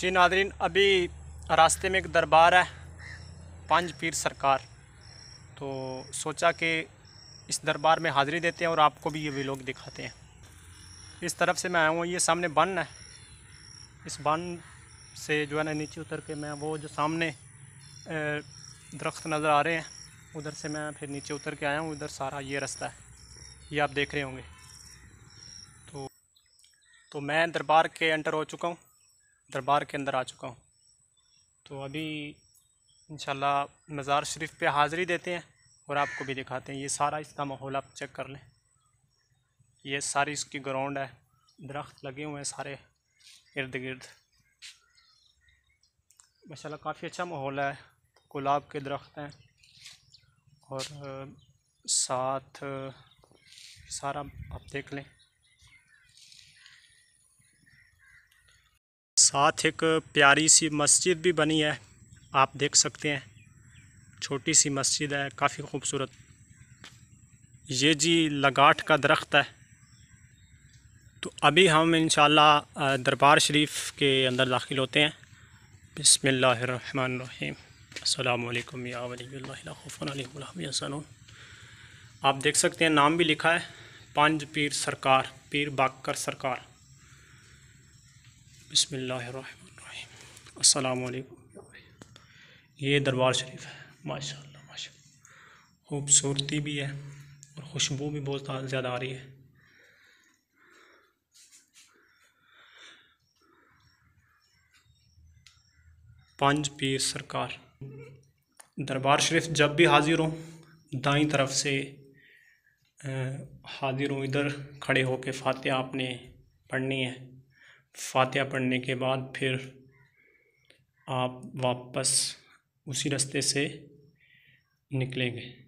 जी Nadreen अभी रास्ते में एक दरबार है पंज पीर सरकार तो सोचा कि इस दरबार में हाज़री देते हैं और आपको भी ये वे लोग दिखाते हैं इस तरफ से मैं आया हूँ ये सामने बन है इस बन से जो है ना नीचे उतर के मैं वो जो सामने दरख्त नज़र आ रहे हैं उधर से मैं फिर नीचे उतर के आया हूँ उधर सारा ये रास्ता है ये आप देख रहे होंगे तो तो मैं दरबार के एंटर हो चुका हूँ दरबार के अंदर आ चुका हूँ तो अभी इन मज़ार शरीफ पे हाज़री देते हैं और आपको भी दिखाते हैं ये सारा इसका माहौल आप चेक कर लें ये सारी इसकी ग्राउंड है दरख्त लगे हुए हैं सारे इर्द गिर्द माशा काफ़ी अच्छा माहौल है गुलाब के दरख्त हैं और साथ सारा आप देख लें साथ एक प्यारी सी मस्जिद भी बनी है आप देख सकते हैं छोटी सी मस्जिद है काफ़ी खूबसूरत ये जी लगाठ का दरख्त है तो अभी हम इन दरबार शरीफ के अंदर दाखिल होते हैं बसमीम अल्लाम आप देख सकते हैं नाम भी लिखा है पंज पीर सरकार पीर बाकर सरकार अस्सलाम वालेकुम ये दरबार शरीफ है माशा माशाल्लाह खूबसूरती भी है और खुशबू भी बहुत ज़्यादा आ रही है पांच पीर सरकार दरबार शरीफ जब भी हाजिर हों दाई तरफ से हाजिर हों इधर खड़े होकर फातिहा आपने पढ़नी है फातिहा पढ़ने के बाद फिर आप वापस उसी रास्ते से निकलेंगे